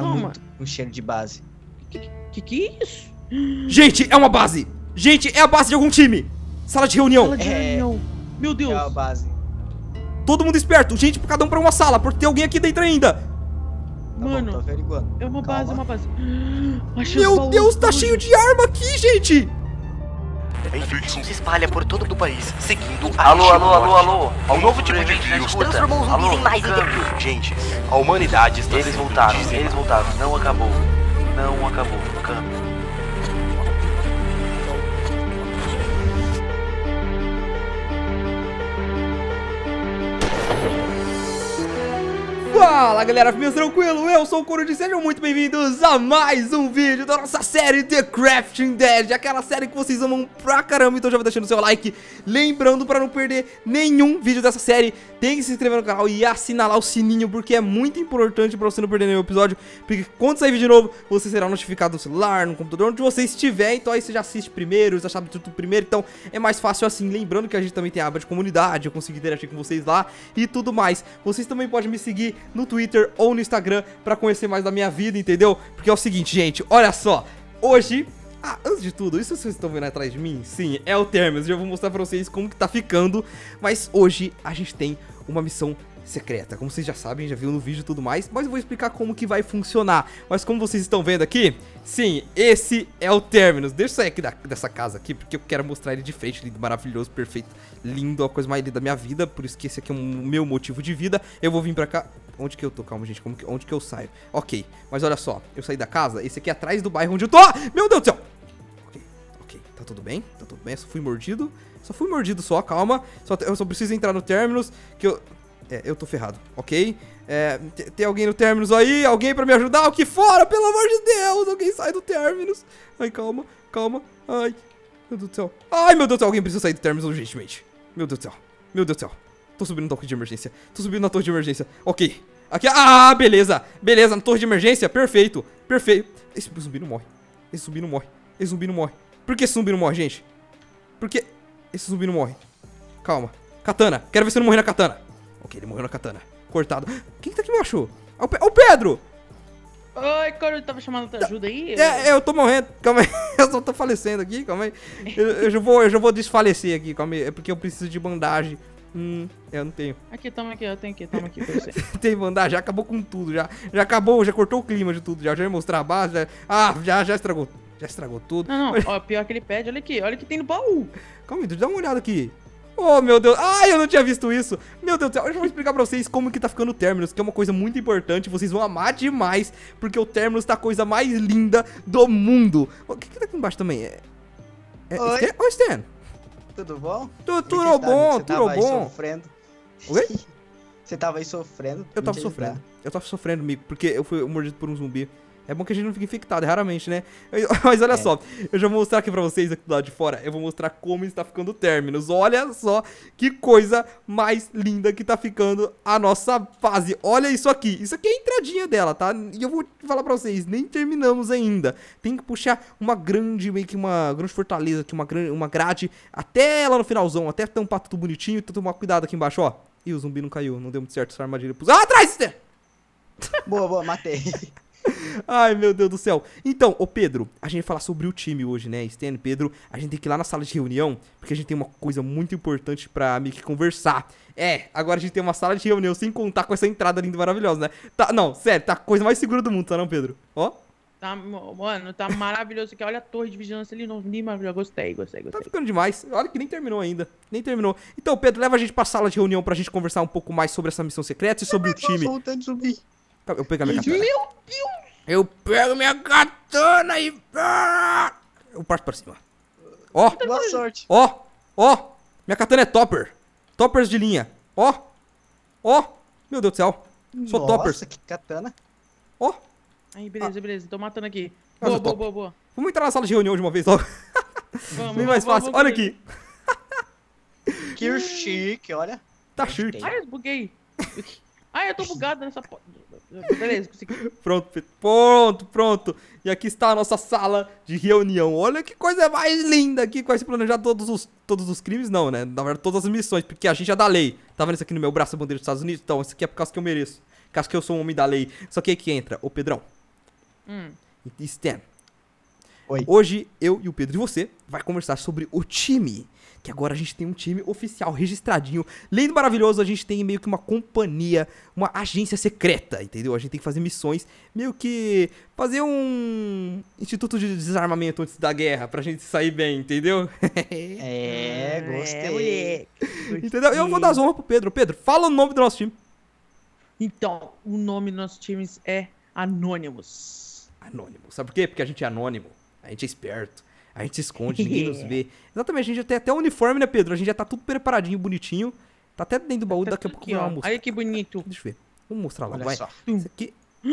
Tá Toma. Um cheiro de base. Que, que é isso? Gente, é uma base! Gente, é a base de algum time! Sala de reunião! Sala de é... reunião. Meu Deus! É a base. Todo mundo esperto! Gente, cada um pra uma sala, porque tem alguém aqui dentro ainda! Tá Mano, bom, é uma Calma. base, é uma base. Meu Deus, tá cheio de arma aqui, gente! se espalha por todo o país, seguindo a Alô, alô, alô, alô. Um novo tipo de vírus transformou os zumbis em mais Gente, a humanidade está Eles voltaram, eles voltaram. Não acabou. Não acabou. Câmbio. Fala galera, firmes tranquilo, eu sou o de sejam muito bem-vindos a mais um vídeo da nossa série The Crafting Dead Aquela série que vocês amam pra caramba, então já vai deixando seu like Lembrando pra não perder nenhum vídeo dessa série Tem que se inscrever no canal e assinar lá o sininho Porque é muito importante pra você não perder nenhum episódio Porque quando sair vídeo novo, você será notificado no celular, no computador, onde você estiver Então aí você já assiste primeiro, já sabe tudo primeiro, então é mais fácil assim Lembrando que a gente também tem a aba de comunidade, eu consigo interagir com vocês lá e tudo mais Vocês também podem me seguir no Twitter ou no Instagram para conhecer mais da minha vida, entendeu? Porque é o seguinte, gente, olha só. Hoje ah, antes de tudo, isso vocês estão vendo atrás de mim? Sim, é o Termes, eu vou mostrar pra vocês como que tá ficando. Mas hoje a gente tem uma missão secreta. Como vocês já sabem, já viu no vídeo e tudo mais, mas eu vou explicar como que vai funcionar. Mas como vocês estão vendo aqui, sim, esse é o Terminus. Deixa eu sair aqui da, dessa casa aqui, porque eu quero mostrar ele de frente, lindo, maravilhoso, perfeito, lindo, a coisa mais linda da minha vida, por isso que esse aqui é o meu motivo de vida. Eu vou vir pra cá... Onde que eu tô? Calma, gente, como que, onde que eu saio? Ok, mas olha só, eu saí da casa, esse aqui é atrás do bairro onde eu tô! Ah, meu Deus do céu! Ok, ok, tá tudo bem, tá tudo bem, eu só fui mordido... Só fui mordido só, calma. Só, eu só preciso entrar no Terminus, que eu... É, eu tô ferrado, ok? É, tem alguém no Terminus aí? Alguém pra me ajudar? O que fora? Pelo amor de Deus! Alguém sai do Terminus! Ai, calma, calma. Ai, meu Deus do céu. Ai, meu Deus do céu! Alguém precisa sair do Terminus urgentemente. Meu Deus do céu. Meu Deus do céu. Tô subindo na torre de emergência. Tô subindo na torre de emergência. Ok. Aqui. Ah, beleza. Beleza, na torre de emergência. Perfeito. Perfeito. Esse zumbi não morre. Esse zumbi não morre. Esse zumbi não morre. Por que esse zumbi não morre, gente? Por que esse zumbi não morre? Calma. Katana. Quero ver se eu não morri na katana. Ok, ele morreu na katana. Cortado. Quem tá aqui embaixo? É o, Pe é o Pedro! Oi, Coro, tava chamando tua ajuda aí? É, é, eu tô morrendo, calma aí. Eu só tô falecendo aqui, calma aí. Eu, eu, já, vou, eu já vou desfalecer aqui, calma aí. É porque eu preciso de bandagem. Hum, eu não tenho. Aqui, toma aqui, eu tenho aqui, toma aqui pra você. Tem bandagem, já acabou com tudo, já. Já acabou, já cortou o clima de tudo, já. Já ia mostrar a base, já. Ah, já, já estragou. Já estragou tudo. Não, não, Mas... ó, pior que ele pede, olha aqui, olha o que tem no baú. Calma aí, dá uma olhada aqui. Oh, meu Deus. Ai, eu não tinha visto isso. Meu Deus do céu. Eu vou explicar pra vocês como que tá ficando o Terminus, que é uma coisa muito importante. Vocês vão amar demais, porque o Terminus tá a coisa mais linda do mundo. O que que tá aqui embaixo também? É... é Oi. Stan? Oi, Stan. Tudo bom? Tu, é tudo tá? bom, tudo bom. sofrendo. Oi? Você tava aí sofrendo. Eu tava sofrendo. Eu tava sofrendo, amigo, porque eu fui mordido por um zumbi. É bom que a gente não fique infectado, é raramente, né? Mas olha é. só, eu já vou mostrar aqui pra vocês aqui do lado de fora. Eu vou mostrar como está ficando o términus. Olha só que coisa mais linda que tá ficando a nossa fase. Olha isso aqui. Isso aqui é a entradinha dela, tá? E eu vou falar pra vocês, nem terminamos ainda. Tem que puxar uma grande, meio que uma grande fortaleza aqui, uma, grande, uma grade até lá no finalzão, até tampar tudo bonitinho. Então tomar cuidado aqui embaixo, ó. Ih, o zumbi não caiu, não deu muito certo essa armadilha. Ah, atrás! Boa, boa, matei. Ai, meu Deus do céu. Então, ô Pedro, a gente vai falar sobre o time hoje, né? Stan, Pedro, a gente tem que ir lá na sala de reunião, porque a gente tem uma coisa muito importante pra meio que conversar. É, agora a gente tem uma sala de reunião sem contar com essa entrada linda e maravilhosa, né? Tá, não, sério, tá a coisa mais segura do mundo, tá não, Pedro? Ó. Tá, mano, tá maravilhoso aqui. Olha a torre de vigilância ali, não li, mas gostei, gostei, gostei. Tá ficando demais. Olha que nem terminou ainda. Nem terminou. Então, Pedro, leva a gente pra sala de reunião pra gente conversar um pouco mais sobre essa missão secreta e sobre o time. Voltando Tá, eu pego a minha katana. Meu Deus! Eu pego minha katana e. Eu parto pra cima. Ó! Boa sorte! Ó! Ó! Minha katana é topper! Toppers de linha! Ó! Ó! Meu Deus do céu! Sou Nossa, que katana! Ó! Aí, beleza, ah. beleza. Tô matando aqui. Boa, boa, boa, boa, boa. Vamos entrar na sala de reunião de uma vez logo. Vamos, Bem mais vamos, fácil. Vamos, olha aqui. Que chique, olha. Tá chique. Ai, eu buguei. Ah, eu tô bugado nessa Beleza, consegui. pronto, pronto, pronto. E aqui está a nossa sala de reunião. Olha que coisa mais linda aqui com esse planejar todos os, todos os crimes, não, né? Na verdade, todas as missões, porque a gente é da lei. Tá vendo isso aqui no meu braço, bandeira dos Estados Unidos? Então, isso aqui é por causa que eu mereço. Por causa que eu sou um homem da lei. Só que aí que entra, ô Pedrão. Hum. Stan. Oi. Hoje, eu e o Pedro e você vai conversar sobre o time que agora a gente tem um time oficial, registradinho. lendo maravilhoso, a gente tem meio que uma companhia, uma agência secreta, entendeu? A gente tem que fazer missões, meio que fazer um instituto de desarmamento antes da guerra, pra gente sair bem, entendeu? é, gostei. É, entendeu? Eu vou dar as honras pro Pedro. Pedro, fala o nome do nosso time. Então, o nome do nosso time é Anônimos Anônimo. Sabe por quê? Porque a gente é anônimo. A gente é esperto. A gente se esconde, ninguém nos é. vê. Exatamente, a gente já tem até o uniforme, né, Pedro? A gente já tá tudo preparadinho, bonitinho. Tá até dentro do baú, tá daqui a pouco vamos mostrar. Olha que bonito. Deixa eu ver. Vamos mostrar lá, Olha vai. Só. Isso aqui.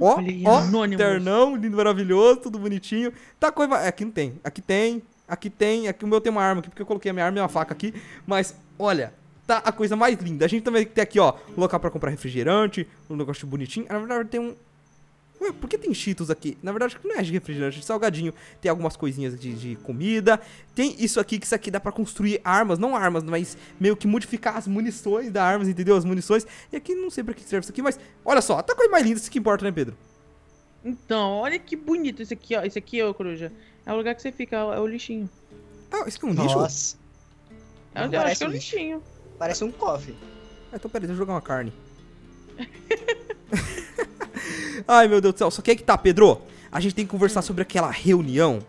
ó, Olha, ó, ternão, lindo, maravilhoso, tudo bonitinho. Tá coisa. É, aqui não tem. Aqui tem, aqui tem, aqui o meu tem uma arma aqui, porque eu coloquei a minha arma e uma faca aqui. Mas, olha, tá a coisa mais linda. A gente também tem aqui, ó, um local pra comprar refrigerante, um negócio bonitinho. Na verdade, tem um, Ué, por que tem Cheetos aqui? Na verdade, acho que não é de refrigerante, é de salgadinho. Tem algumas coisinhas de, de, comida. Tem isso aqui, que isso aqui dá pra construir armas. Não armas, mas meio que modificar as munições da armas, entendeu? As munições. E aqui, não sei pra que serve isso aqui, mas... Olha só, tá coisa mais linda, isso que importa, né, Pedro? Então, olha que bonito isso aqui, ó. Isso aqui, ô, Coruja. É o lugar que você fica, é o lixinho. Ah, isso aqui é um lixo? Nossa. É, eu acho que é um lixinho. Parece um cofre. Ah, então, peraí, deixa eu jogar uma carne. Ai, meu Deus do céu. Só que aí que tá, Pedro. A gente tem que conversar sobre aquela reunião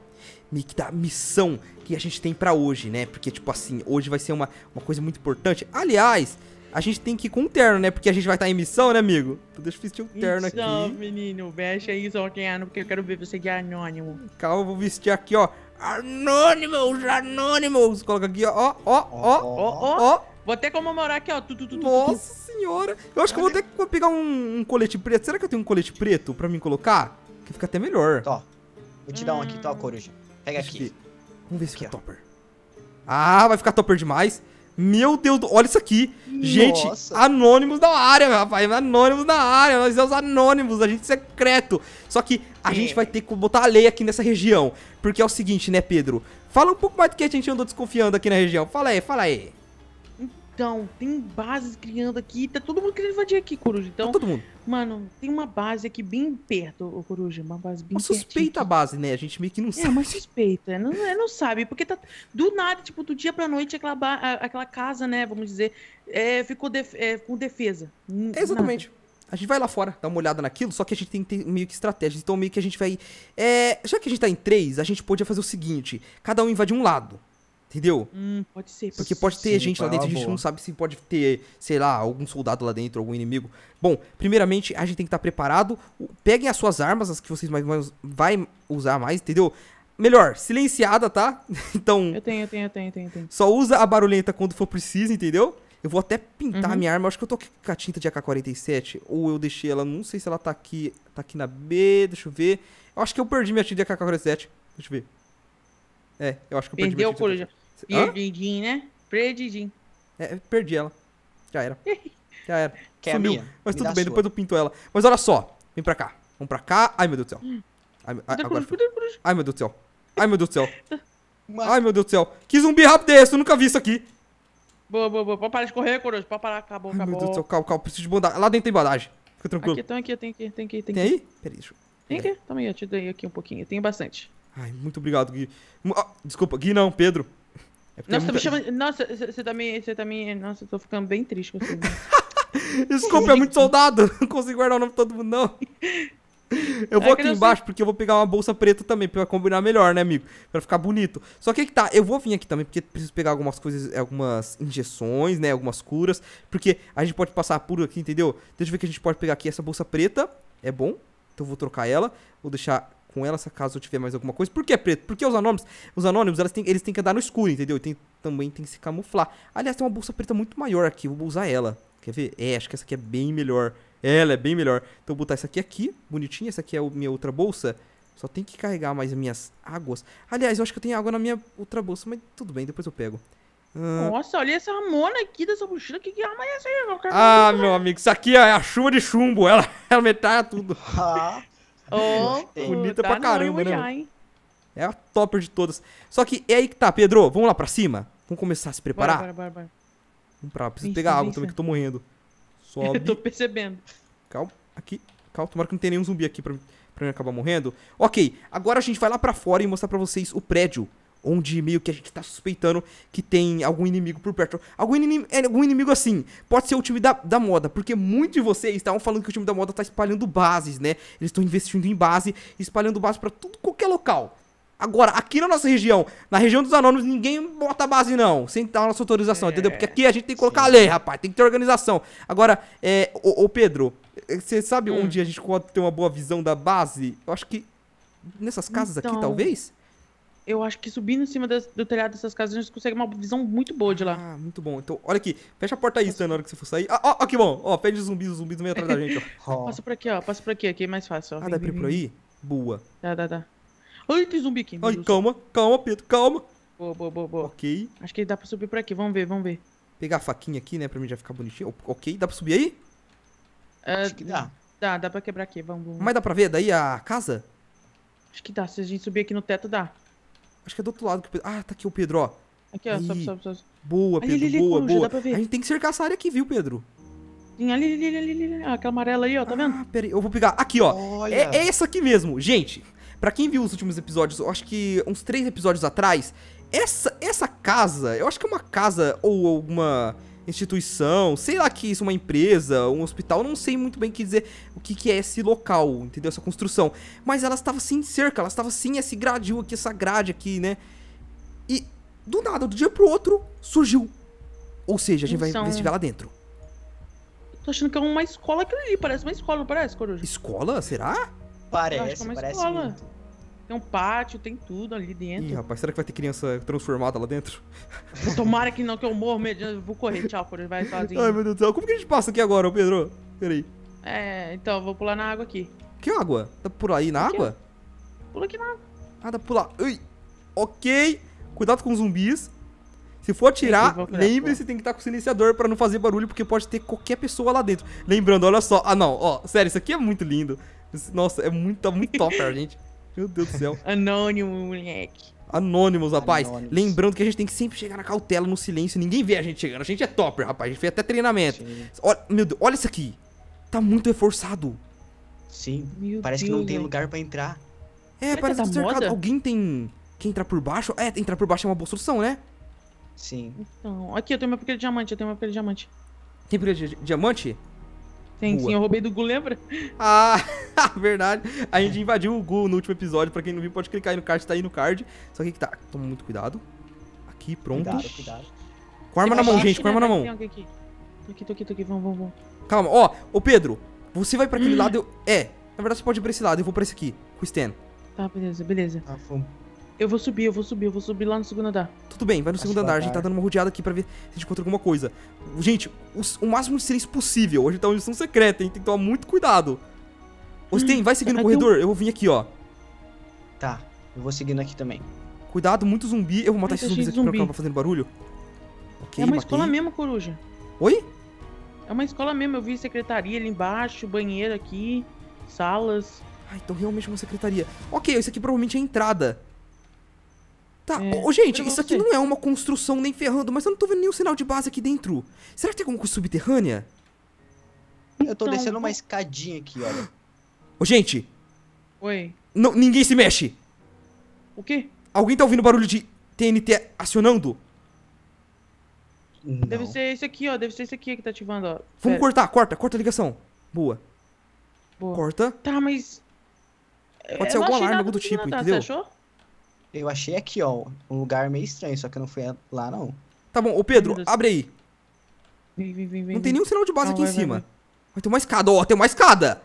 da missão que a gente tem para hoje, né? Porque, tipo assim, hoje vai ser uma, uma coisa muito importante. Aliás, a gente tem que ir com o terno, né? Porque a gente vai estar tá em missão, né, amigo? deixa eu vestir o terno missão, aqui. menino, veste aí só quem é ano, porque eu quero ver você de é anônimo. Calma, eu vou vestir aqui, ó. Anônimos, anônimos. Coloca aqui, ó, ó, ó, ó, ó. ó, ó. Vou até comemorar aqui, ó. Tu, tu, tu, Nossa senhora! Eu acho Olha. que eu vou ter que pegar um, um, colete preto. Será que eu tenho um colete preto pra mim colocar? Que fica até melhor. Tó. Vou te hum. dar um aqui, hum. tó, coruja. Pega Deixa aqui. Ver. Vamos ver se aqui, fica ó. topper. Ah, vai ficar topper demais. Meu Deus do... Olha isso aqui. Nossa. Gente, anônimos da área, rapaz. Anônimos da área. Nós é os anônimos, a gente é secreto. Só que a é. gente vai ter que botar a lei aqui nessa região. Porque é o seguinte, né, Pedro? Fala um pouco mais do que a gente andou desconfiando aqui na região. Fala aí, fala aí. Então, tem bases criando aqui. Tá todo mundo querendo invadir aqui, Coruja. Então, tá todo mundo. Mano, tem uma base aqui bem perto, ô Coruja. Uma base bem uma suspeita a base, né? A gente meio que não é, sabe. É, mas suspeita. Não, é, não sabe. Porque tá. Do nada, tipo, do dia pra noite, aquela, ba... aquela casa, né? Vamos dizer. É, ficou def... é, com defesa. Exatamente. Nada. A gente vai lá fora, dá uma olhada naquilo, só que a gente tem que ter meio que estratégia. Então, meio que a gente vai. É... já que a gente tá em três, a gente podia fazer o seguinte: cada um invade um lado. Entendeu? Hum, pode ser. Porque pode ter Sim, gente lá dentro, a gente boa. não sabe se pode ter, sei lá, algum soldado lá dentro, algum inimigo. Bom, primeiramente, a gente tem que estar tá preparado. Peguem as suas armas, as que vocês mais, mais vai usar mais, entendeu? Melhor, silenciada, tá? então. Eu tenho, eu tenho, eu tenho, eu tenho, eu tenho. Só usa a barulhenta quando for preciso, entendeu? Eu vou até pintar uhum. minha arma. Eu acho que eu tô com a tinta de AK-47. Ou eu deixei ela. Não sei se ela tá aqui. Tá aqui na B. Deixa eu ver. Eu acho que eu perdi minha tinta de AK-47. Deixa eu ver. É, eu acho que eu perdi Perdeu minha tinta. Perdidim, é né? Perdidim. É, perdi ela. Já era. Já era. Que é Sumiu. É Mas Me tudo bem, depois eu pinto ela. Mas olha só. Vem pra cá. Vamos pra cá. Ai, meu Deus do céu. Ai, agora foi. Ai, meu Deus do céu. Ai, meu Deus do céu. Ai, meu Deus do céu. Que zumbi rápido é esse? Eu nunca vi isso aqui. Boa, boa, boa. Pode parar de correr, Corojo. Pode parar. Acabou, Ai, acabou. meu Deus do céu. Calma, calma. Preciso de bandagem. Lá dentro tem bandagem. Fica tranquilo. Aqui, tem aqui, tem aqui, tem aqui. Tem, tem aí? Peraí, deixa eu... Tem aqui? Toma aí, eu te dei aqui um pouquinho. Tem bastante. Ai, muito obrigado, Gui. Ah, desculpa, Gui não, Pedro. É, é nossa, muita... Nossa, você tá me... Você tá me... Nossa, eu tô ficando bem triste com isso. Desculpa, é muito soldado. Não consigo guardar o nome de todo mundo, não. Eu vou é aqui embaixo sei. porque eu vou pegar uma bolsa preta também, pra combinar melhor, né, amigo? Pra ficar bonito. Só que que tá, eu vou vir aqui também porque preciso pegar algumas coisas, eh, algumas injeções, né, algumas curas. Porque a gente pode passar puro aqui, entendeu? Deixa eu ver que a gente pode pegar aqui essa bolsa preta. É bom. Então eu vou trocar ela. Vou deixar com ela, caso eu tiver mais alguma coisa. Por que preto? Porque os anônimos, os anônimos elas têm, eles têm que andar no escuro, entendeu? E tem, também tem que se camuflar. Aliás, tem uma bolsa preta muito maior aqui, vou usar ela. Quer ver? É, acho que essa aqui é bem melhor. Ela é bem melhor. Então vou botar essa aqui aqui, bonitinha. Essa aqui é a minha outra bolsa. Só tem que carregar mais as minhas águas. Aliás, eu acho que eu tenho água na minha outra bolsa, mas tudo bem, depois eu pego. Nossa, olha essa mona aqui dessa mochila. Que, que arma é essa aí? Ah, meu amigo, isso aqui é a chuva de chumbo. Ela, ela metralha tudo. Ah. Oh, Bonita tá pra caramba, né? Já, É a topper de todas. Só que é aí que tá, Pedro. Vamos lá pra cima? Vamos começar a se preparar? Bora, bora, bora. Vamos pra lá. Preciso pegar água também, que eu tô morrendo. Sobe. eu tô percebendo. Calma. Aqui. Calma, tomara que não tenha nenhum zumbi aqui pra, pra mim acabar morrendo. Ok, agora a gente vai lá pra fora e mostrar pra vocês o prédio onde meio que a gente tá suspeitando que tem algum inimigo por perto. Algum, é, algum inimigo assim. Pode ser o time da, da moda, porque muitos de vocês estavam falando que o time da moda tá espalhando bases, né? Eles estão investindo em base, espalhando base para tudo qualquer local. Agora, aqui na nossa região, na região dos anônimos, ninguém bota base, não. Sem dar a nossa autorização, é, entendeu? Porque aqui a gente tem que colocar a lei, rapaz. Tem que ter organização. Agora, é, ô, ô Pedro, é, você sabe hum. onde a gente pode ter uma boa visão da base? Eu acho que nessas casas então... aqui, talvez? eu acho que subindo em cima das, do telhado dessas casas, a gente consegue uma visão muito boa de lá. Ah, muito bom. Então, olha aqui. Fecha a porta aí, Stan, na hora que você for sair. Ah, ó, ó que bom. Ó, pede zumbis, os zumbis meio atrás da gente, ó. passa por aqui, ó. Passa por aqui, aqui é mais fácil, ó. Ah, dá pra ir por aí? Boa. Dá, dá, dá. Ai, tem zumbi aqui. Ai, calma, calma, Pedro, calma. Boa, boa, boa, boa. Ok. Acho que dá pra subir por aqui. Vamos ver, vamos ver. Pegar a faquinha aqui, né, pra mim já ficar bonitinho. Ok, dá pra subir aí? É, acho que dá. Dá, dá pra quebrar aqui, vamos, vamos. Mas dá pra ver daí a casa? Acho que dá. Se a gente subir aqui no teto, dá. Acho que é do outro lado que o Pedro. Ah, tá aqui o Pedro, ó. Aqui, ó, sobe, sobe, sobe. Boa, Pedro, ali, ali, boa, boa. A gente tem que cercar essa área aqui, viu, Pedro? Sim, ali, ali, ali, ali, ali. Aquela amarela aí, ó, tá ah, vendo? Ah, peraí, eu vou pegar. Aqui, ó. É, é essa aqui mesmo. Gente, pra quem viu os últimos episódios, eu acho que uns três episódios atrás, essa, essa casa, eu acho que é uma casa ou alguma instituição, sei lá que isso, uma empresa, um hospital, não sei muito bem que dizer o que, que é esse local, entendeu? Essa construção. Mas ela estava sem cerca, ela estava sem esse gradil aqui, essa grade aqui, né? E do nada, do dia pro outro, surgiu. Ou seja, a gente São... vai investigar então, lá dentro. Tô achando que é uma escola aquilo ali, parece uma escola, não parece, Coruja? Escola? Será? Parece, é parece escola. muito. Tem um pátio, tem tudo ali dentro. Ih, rapaz, será que vai ter criança transformada lá dentro? Tomara que não, que eu morro mediante. Vou correr, tchau, Coruja, vai sozinho. Ai, meu Deus do céu. Como que a gente passa aqui agora, Pedro? Peraí. É, então, eu vou pular na água aqui. Que água? Dá pra pular aí na aqui, água? Ó. Pula aqui na água. Ah, dá pra pular. Ui. Ok. Cuidado com os zumbis. Se for atirar, lembre-se, tem que estar tá com o silenciador para não fazer barulho, porque pode ter qualquer pessoa lá dentro. Lembrando, olha só. Ah, não, ó, sério, isso aqui é muito lindo. Nossa, é muito, tá muito top, gente. Meu Deus do céu. Anônimo, moleque. Anônimos, rapaz. Anônimos. Lembrando que a gente tem que sempre chegar na cautela, no silêncio. Ninguém vê a gente chegando. A gente é topper, rapaz. A gente fez até treinamento. Olha, meu Deus, olha isso aqui. Tá muito reforçado. Sim. Meu parece Deus. que não tem lugar para entrar. É, Será parece tá que, é tá que cercado. Moda? Alguém tem que entrar por baixo. É, entrar por baixo é uma boa solução, né? Sim. Então, aqui eu tenho uma pequeno diamante, eu tenho uma pequeno diamante. Tem pequena diamante? Sim, rua. sim, eu roubei do Gu, lembra? Ah, verdade. A gente invadiu o Gu no último episódio. Pra quem não viu, pode clicar aí no card, tá aí no card. Só que tá. Toma muito cuidado. Aqui, pronto. Cuidado, cuidado. Com a arma na mão, gente, com a arma na mão. Aqui, aqui. Tô aqui, tô aqui, tô aqui. Vamos, vamos, vamos. Calma, ó. Ô, Pedro, você vai pra aquele lado. Eu... É, na verdade você pode ir pra esse lado. Eu vou pra esse aqui, com o Stan. Tá, beleza, beleza. Tá, fomos. Eu vou subir, eu vou subir, eu vou subir lá no segundo andar. Tudo bem, vai no segundo andar. A gente tá dando uma rodeada aqui pra ver se a gente encontra alguma coisa. Gente, os, o máximo de silêncio possível. Hoje tá uma missão secreta, hein? Tem que tomar muito cuidado. Ostem, tem? vai seguindo o corredor. Um... Eu vou vir aqui, ó. Tá, eu vou seguindo aqui também. Cuidado, muito zumbi. Eu vou matar Ai, esses zumbis aqui zumbi. pra acabar fazendo barulho. Okay, é uma matei. escola mesmo, coruja. Oi? É uma escola mesmo. Eu vi secretaria ali embaixo, banheiro aqui, salas. Ah, então realmente é uma secretaria. Ok, isso aqui provavelmente é a entrada. Tá, é, oh, gente, isso aqui não é uma construção nem ferrando, mas eu não tô vendo nenhum sinal de base aqui dentro. Será que tem alguma coisa subterrânea? Eu tô então, descendo uma escadinha aqui, olha. Ô, oh, gente! Oi. Não, ninguém se mexe! O quê? Alguém tá ouvindo barulho de TNT acionando? Não. Deve ser esse aqui, ó. Deve ser esse aqui que tá ativando, ó. Vamos Pera. cortar, corta, corta a ligação. Boa. Boa. Corta. Tá, mas. Pode ser algum alarme, algum do tipo, entendeu? Você achou? Eu achei aqui, ó, um lugar meio estranho, só que eu não fui lá, não. Tá bom, ô Pedro, abre aí. Vem, vem, vem, não tem nenhum sinal de base não, aqui vai, em cima. Vai, vai. uma escada, ó, tem uma escada.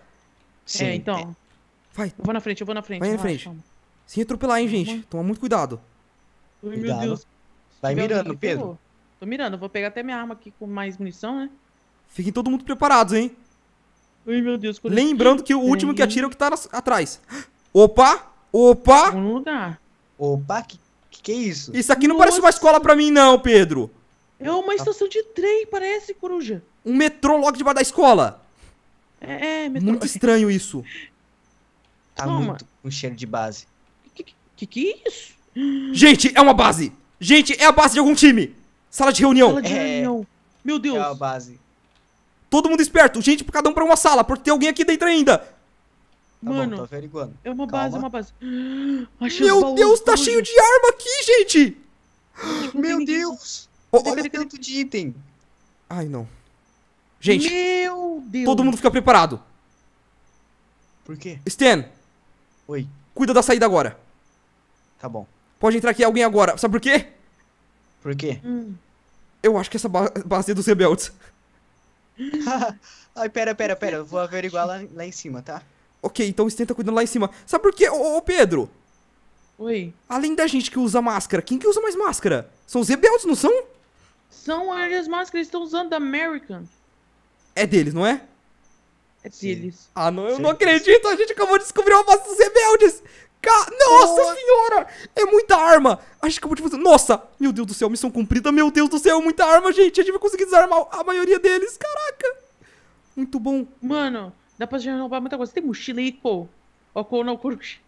Sim. É, então. Vai. Eu vou na frente, eu vou na frente. Vai na frente. Calma. Sem atropelar, hein, gente. Toma muito cuidado. Ai, meu cuidado. Deus. Vai mirando, alguém, Pedro. Tô mirando, vou pegar até minha arma aqui com mais munição, né? Fiquem todo mundo preparados, hein? Ai, meu Deus. Lembrando que o último que atira é o que tá atrás. Opa! Opa! Um lugar. Opa, que, que é isso? Isso aqui não Nossa. parece uma escola pra mim, não, Pedro. É uma ah. estação de trem, parece, coruja. Um metrô logo debaixo da escola. É, é metrô. Muito estranho isso. Tá Toma. muito um cheiro de base. Que, que que, é isso? Gente, é uma base! Gente, é a base de algum time! Sala de reunião! Sala de é... reunião. Meu Deus! É a base. Todo mundo esperto, gente, cada um pra uma sala, porque tem alguém aqui dentro ainda! Tá Mano, bom, tô averiguando. É uma Calma. base, é uma base. Achei Meu Deus, tá cheio de arma aqui, gente! Meu Deus! Oh, olha cadê, tanto de item. Ai, não. Gente, Meu Deus. todo mundo fica preparado. Por quê? Stan. Oi. Cuida da saída agora. Tá bom. Pode entrar aqui alguém agora. Sabe por quê? Por quê? Hum. Eu acho que essa ba base é dos rebeldes. Ai, pera, pera, pera. Eu vou averiguar lá, lá em cima, tá? Ok, então o tá cuidando lá em cima. Sabe por quê, ô, ô, Pedro? Oi. Além da gente que usa máscara, quem que usa mais máscara? São os rebeldes, não são? São as máscaras que estão usando da American. É deles, não é? É deles. Sim. Ah, não, eu Sim. não acredito. A gente acabou de descobrir uma massa dos rebeldes. Ca... Nossa oh. senhora! É muita arma! A gente acabou de fazer... Nossa! Meu Deus do céu, missão cumprida. Meu Deus do céu, muita arma, gente. A gente vai conseguir desarmar a maioria deles. Caraca! Muito bom. Mano, Dá pra roubar muita coisa. Você tem mochila aí, pô? o no Kurushi.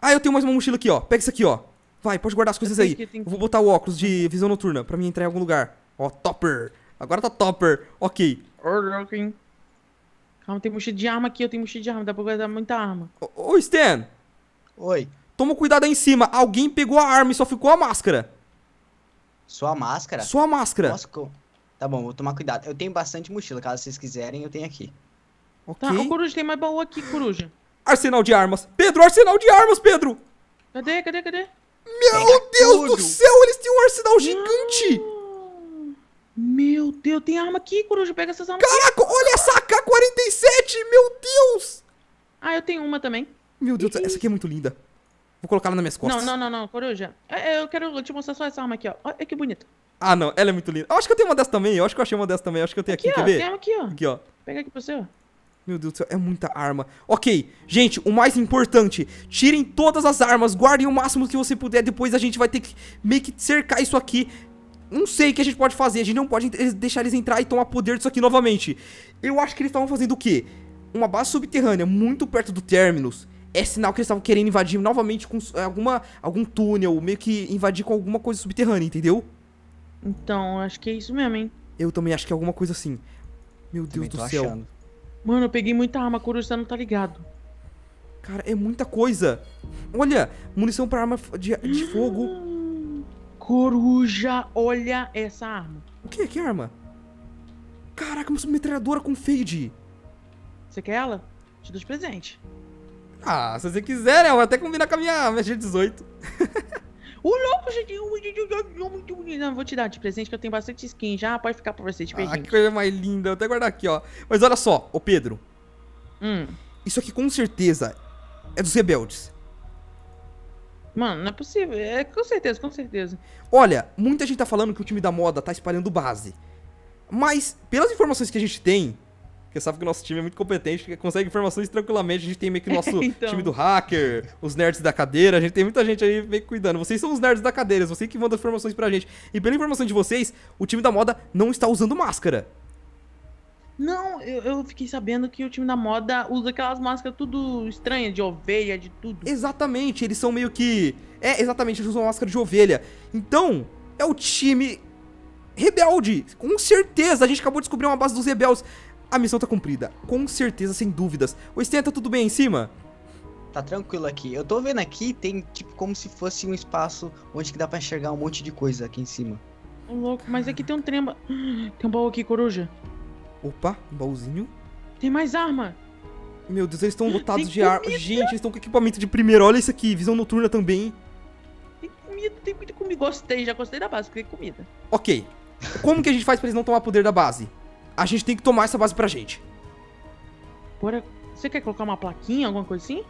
Ah, eu tenho mais uma mochila aqui, ó. Pega isso aqui, ó. Vai, pode guardar as coisas aí. Que... Eu vou botar o óculos de visão noturna pra mim entrar em algum lugar. Ó, topper. Agora tá topper. Ok. Calma, tem mochila de arma aqui. Eu tenho mochila de arma. Dá pra guardar muita arma. Ô, Stan. Oi. Toma cuidado aí em cima. Alguém pegou a arma e só ficou a máscara. Só a máscara? Só a máscara. Nossa, co... tá bom, vou tomar cuidado. Eu tenho bastante mochila, caso vocês quiserem, eu tenho aqui. Tá, Coruja, tem mais baú aqui, Coruja. Arsenal de armas. Pedro, arsenal de armas, Pedro! Cadê, cadê, cadê? Meu Pega Deus tudo. do céu, eles têm um arsenal gigante! Não. Meu Deus, tem arma aqui, Coruja, pega essas armas Caraca, aqui. olha essa AK-47, meu Deus! Ah, eu tenho uma também. Meu Deus, essa aqui é muito linda. Vou colocar ela nas minhas costas. Não, não, não, não, Coruja. É, é, eu quero te mostrar só essa arma aqui, ó. Olha que bonita. Ah, não, ela é muito linda. Eu acho que eu tenho uma dessa também, eu acho que eu achei uma dessa também, eu acho que eu tenho aqui, aqui quer ó, ver? Tem aqui, ó. Aqui, ó. Pega aqui pra você, ó. Meu Deus do céu, é muita arma. Ok, gente, o mais importante, tirem todas as armas, guardem o máximo que você puder, depois a gente vai ter que meio que cercar isso aqui. Não sei o que a gente pode fazer, a gente não pode deixar eles entrar e tomar poder disso aqui novamente. Eu acho que eles estavam fazendo o quê? Uma base subterrânea muito perto do Terminus é sinal que eles estavam querendo invadir novamente com é, alguma, algum túnel, meio que invadir com alguma coisa subterrânea, entendeu? Então, acho que é isso mesmo, hein? Eu também acho que é alguma coisa assim. Meu Deus do céu. Achando. Mano, eu peguei muita arma, Coruja, não tá ligado. Cara, é muita coisa. Olha, munição pra arma de, de fogo. Ah, coruja, olha essa arma. O que? É que é arma? Caraca, uma submetralhadora com fade. Você quer ela? Te dou de presente. Ah, se você quiser, né? eu vou até combinar com a minha, minha é G18. Ô, louco, gente. muito bonito. Não, vou te dar de presente, que eu tenho bastante skin já. Pode ficar pra você de presente. Ah, que coisa mais linda. Vou até guardar aqui, ó. Mas olha só, ô Pedro. Hum. Isso aqui com certeza é dos rebeldes. Mano, não é possível. É com certeza, com certeza. Olha, muita gente tá falando que o time da moda tá espalhando base. Mas, pelas informações que a gente tem, porque sabe que o nosso time é muito competente, consegue informações tranquilamente. A gente tem meio que o nosso então... time do hacker, os nerds da cadeira, a gente tem muita gente aí meio que cuidando. Vocês são os nerds da cadeira, vocês que mandam informações pra gente. E pela informação de vocês, o time da moda não está usando máscara. Não, eu, eu, fiquei sabendo que o time da moda usa aquelas máscaras tudo estranha, de ovelha, de tudo. Exatamente, eles são meio que. É, exatamente, eles usam máscara de ovelha. Então, é o time rebelde, com certeza. A gente acabou de descobrir uma base dos rebeldes. A missão tá cumprida, com certeza, sem dúvidas. O Sten, tá tudo bem em cima? Tá tranquilo aqui. Eu tô vendo aqui, tem tipo como se fosse um espaço onde que dá pra enxergar um monte de coisa aqui em cima. Ô, louco, mas aqui tem um trem. Tem um baú aqui, coruja. Opa, um baúzinho. Tem mais arma. Meu Deus, eles estão lotados tem de arma. Gente, eles estão com equipamento de primeiro. Olha isso aqui, visão noturna também. Tem comida, tem muita comida. Gostei, já gostei da base, porque tem é comida. Ok. Como que a gente faz pra eles não tomar poder da base? a gente tem que tomar essa base pra gente. Bora. Você quer colocar uma plaquinha, alguma coisa assim?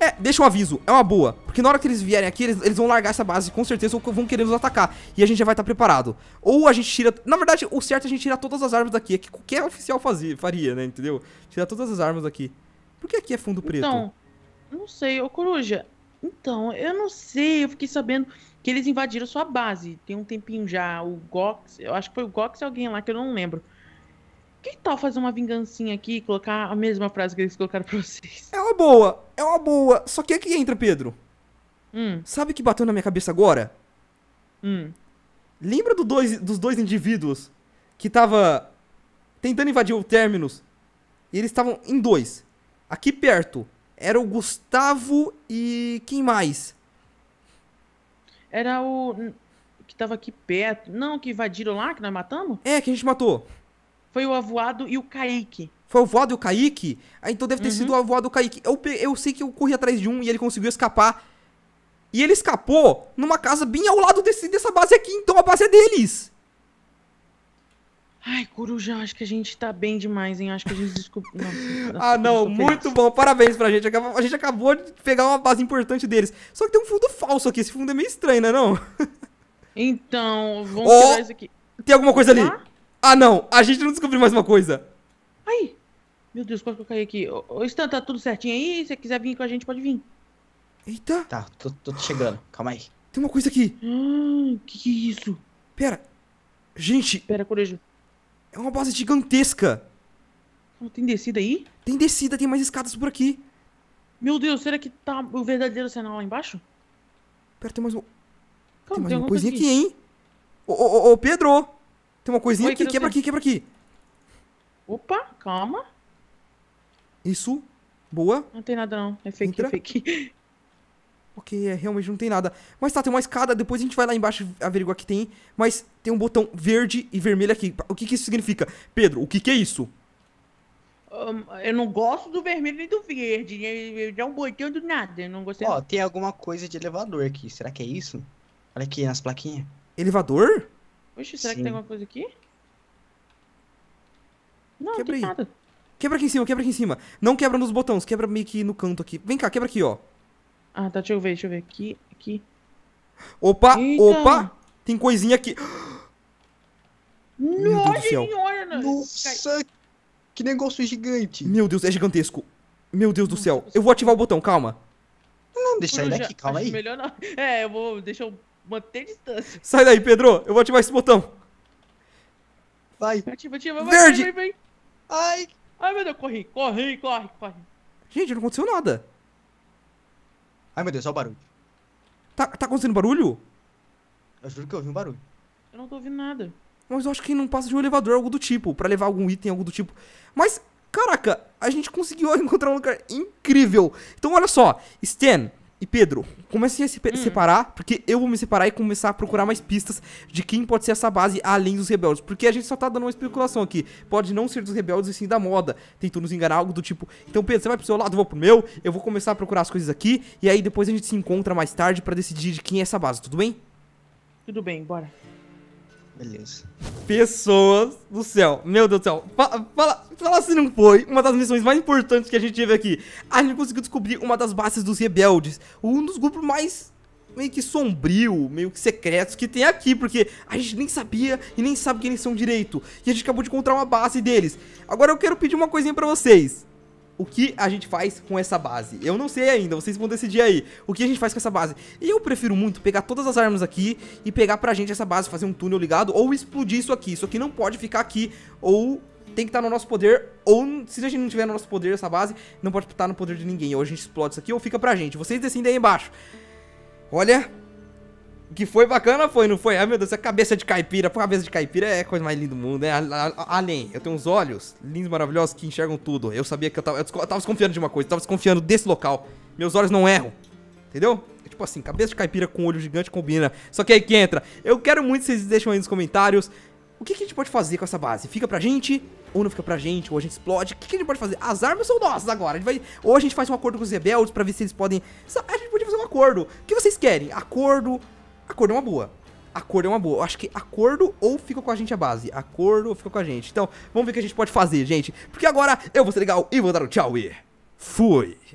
É, deixa um aviso, é uma boa. Porque na hora que eles vierem aqui, eles, eles vão largar essa base com certeza ou vão querer nos atacar. E a gente já vai estar tá preparado. Ou a gente tira. Na verdade, o certo é a gente tirar todas as armas daqui. É que qualquer é oficial fazia, faria, né? Entendeu? Tirar todas as armas daqui. Por que aqui é fundo preto? Então, não sei, ô coruja. Então, eu não sei, eu fiquei sabendo que eles invadiram sua base. Tem um tempinho já. O Gox, eu acho que foi o Gox e alguém lá que eu não lembro que tal fazer uma vingancinha aqui e colocar a mesma frase que eles colocaram pra vocês? É uma boa, é uma boa. Só que aqui entra, Pedro. Hum. Sabe o que bateu na minha cabeça agora? Hum. Lembra do dois, dos dois indivíduos que tava tentando invadir o Terminus? E eles estavam em dois. Aqui perto. Era o Gustavo e quem mais? Era o que tava aqui perto. Não, que invadiram lá, que nós matamos? É, que a gente matou. Foi o Avoado e o Kaique. Foi o Voado e o Kaique? Ah, então deve ter uhum. sido o avoado e o Kaique. Eu, eu sei que eu corri atrás de um e ele conseguiu escapar. E ele escapou numa casa bem ao lado desse, dessa base aqui, então a base é deles. Ai, Coruja, acho que a gente tá bem demais, hein? Acho que a gente desculpa. ah, não, muito bom. Parabéns pra gente. A gente acabou de pegar uma base importante deles. Só que tem um fundo falso aqui. Esse fundo é meio estranho, né? Não? então, vamos oh, tirar isso aqui. Tem alguma coisa ali? Ah? Ah, não! A gente não descobriu mais uma coisa! Ai! Meu Deus, quase que eu caí aqui. Ô, Stan, tá tudo certinho aí? Se você quiser vir com a gente, pode vir. Eita! Tá, tô, tô chegando. Calma aí. Tem uma coisa aqui. Hum, que que é isso? Pera. Gente. Pera, coruja. É uma base gigantesca. Não tem descida aí? Tem descida, tem mais escadas por aqui. Meu Deus, será que tá o verdadeiro sinal lá embaixo? Pera, tem mais um... Calma, tem mais tem uma coisinha aqui, hein? Ô, ô, ô, Pedro! Tem uma coisinha Oi, aqui, quebra aqui, quebra aqui. Opa, calma. Isso. Boa. Não tem nada não. É fake, é Entra. é fake. Ok, é, realmente não tem nada. Mas tá, tem uma escada, depois a gente vai lá embaixo averiguar que tem. Mas tem um botão verde e vermelho aqui. O que, que isso significa? Pedro, o que, que é isso? Um, eu não gosto do vermelho nem do verde. É, é, é um botão do nada, eu não gostei. Ó, oh, tem alguma coisa de elevador aqui. Será que é isso? Olha aqui nas plaquinhas. Elevador? Oxe, será Sim. que tem alguma coisa aqui? Não, quebra tem aí. nada. Quebra aqui em cima, quebra aqui em cima. Não quebra nos botões, quebra meio que no canto aqui. Vem cá, quebra aqui, ó. Ah, tá, deixa eu ver, deixa eu ver. Aqui, aqui. Opa, Eita. opa! Tem coisinha aqui. Meu Deus do céu. Nossa, que negócio gigante. Meu Deus, é gigantesco. Meu Deus do céu. Eu vou ativar o botão, calma. Não, deixa ele aqui, calma aí. Melhor não. É, eu vou. Deixa eu Manter distância. Sai daí, Pedro. Eu vou ativar esse botão. Vai. Ativa, ativa. Vai, Verde. Vai, vai, vai. Ai. Ai, meu Deus. Corre, corre, corre, corre. Gente, não aconteceu nada. Ai, meu Deus. Olha o barulho. Tá, tá acontecendo barulho? Eu juro que eu ouvi um barulho. Eu não tô ouvindo nada. Mas eu acho que não passa de um elevador, algo do tipo. Pra levar algum item, algo do tipo. Mas, caraca. A gente conseguiu encontrar um lugar incrível. Então, olha só. Stan e Pedro. Comece a se hum. separar, porque eu vou me separar e começar a procurar mais pistas de quem pode ser essa base além dos rebeldes. Porque a gente só tá dando uma especulação aqui. Pode não ser dos rebeldes e sim da moda, tentando nos enganar, algo do tipo. Então, Pedro, você vai pro seu lado, eu vou pro meu, eu vou começar a procurar as coisas aqui, e aí depois a gente se encontra mais tarde para decidir de quem é essa base, tudo bem? Tudo bem, bora. Beleza. Pessoas do céu. Meu Deus do céu. Fala, fala, fala assim, se não foi uma das missões mais importantes que a gente teve aqui. A gente conseguiu descobrir uma das bases dos rebeldes. Um dos grupos mais meio que sombrio, meio que secretos que tem aqui, porque a gente nem sabia e nem sabe quem eles são direito. E a gente acabou de encontrar uma base deles. Agora eu quero pedir uma coisinha pra vocês o que a gente faz com essa base? Eu não sei ainda, vocês vão decidir aí o que a gente faz com essa base. E eu prefiro muito pegar todas as armas aqui e pegar pra gente essa base, fazer um túnel ligado ou explodir isso aqui. Isso aqui não pode ficar aqui ou tem que estar tá no nosso poder, ou se a gente não tiver no nosso poder essa base, não pode estar tá no poder de ninguém. Ou a gente explode isso aqui, ou fica pra gente. Vocês decidem aí embaixo. Olha, que foi bacana, foi, não foi? Ai, ah, meu Deus, a cabeça de caipira. a cabeça de caipira é a coisa mais linda do mundo, né? Além, eu tenho uns olhos lindos, maravilhosos, que enxergam tudo. Eu sabia que eu tava... Eu tava desconfiando de uma coisa, eu tava desconfiando desse local. Meus olhos não erram, entendeu? É tipo assim, cabeça de caipira com olho gigante combina. Só que aí que entra. Eu quero muito que vocês deixem aí nos comentários o que, que a gente pode fazer com essa base? Fica pra gente? Ou não fica pra gente? Ou a gente explode? O que, que a gente pode fazer? As armas são nossas agora. A gente vai... Ou a gente faz um acordo com os rebeldes pra ver se eles podem... A gente podia fazer um acordo. O que vocês querem? Acordo, a cor é uma boa. Acordo é uma boa. Eu acho que acordo ou fica com a gente a base. Acordo ou fica com a gente. Então, vamos ver o que a gente pode fazer, gente. Porque agora eu vou ser legal e vou dar o um tchau e fui!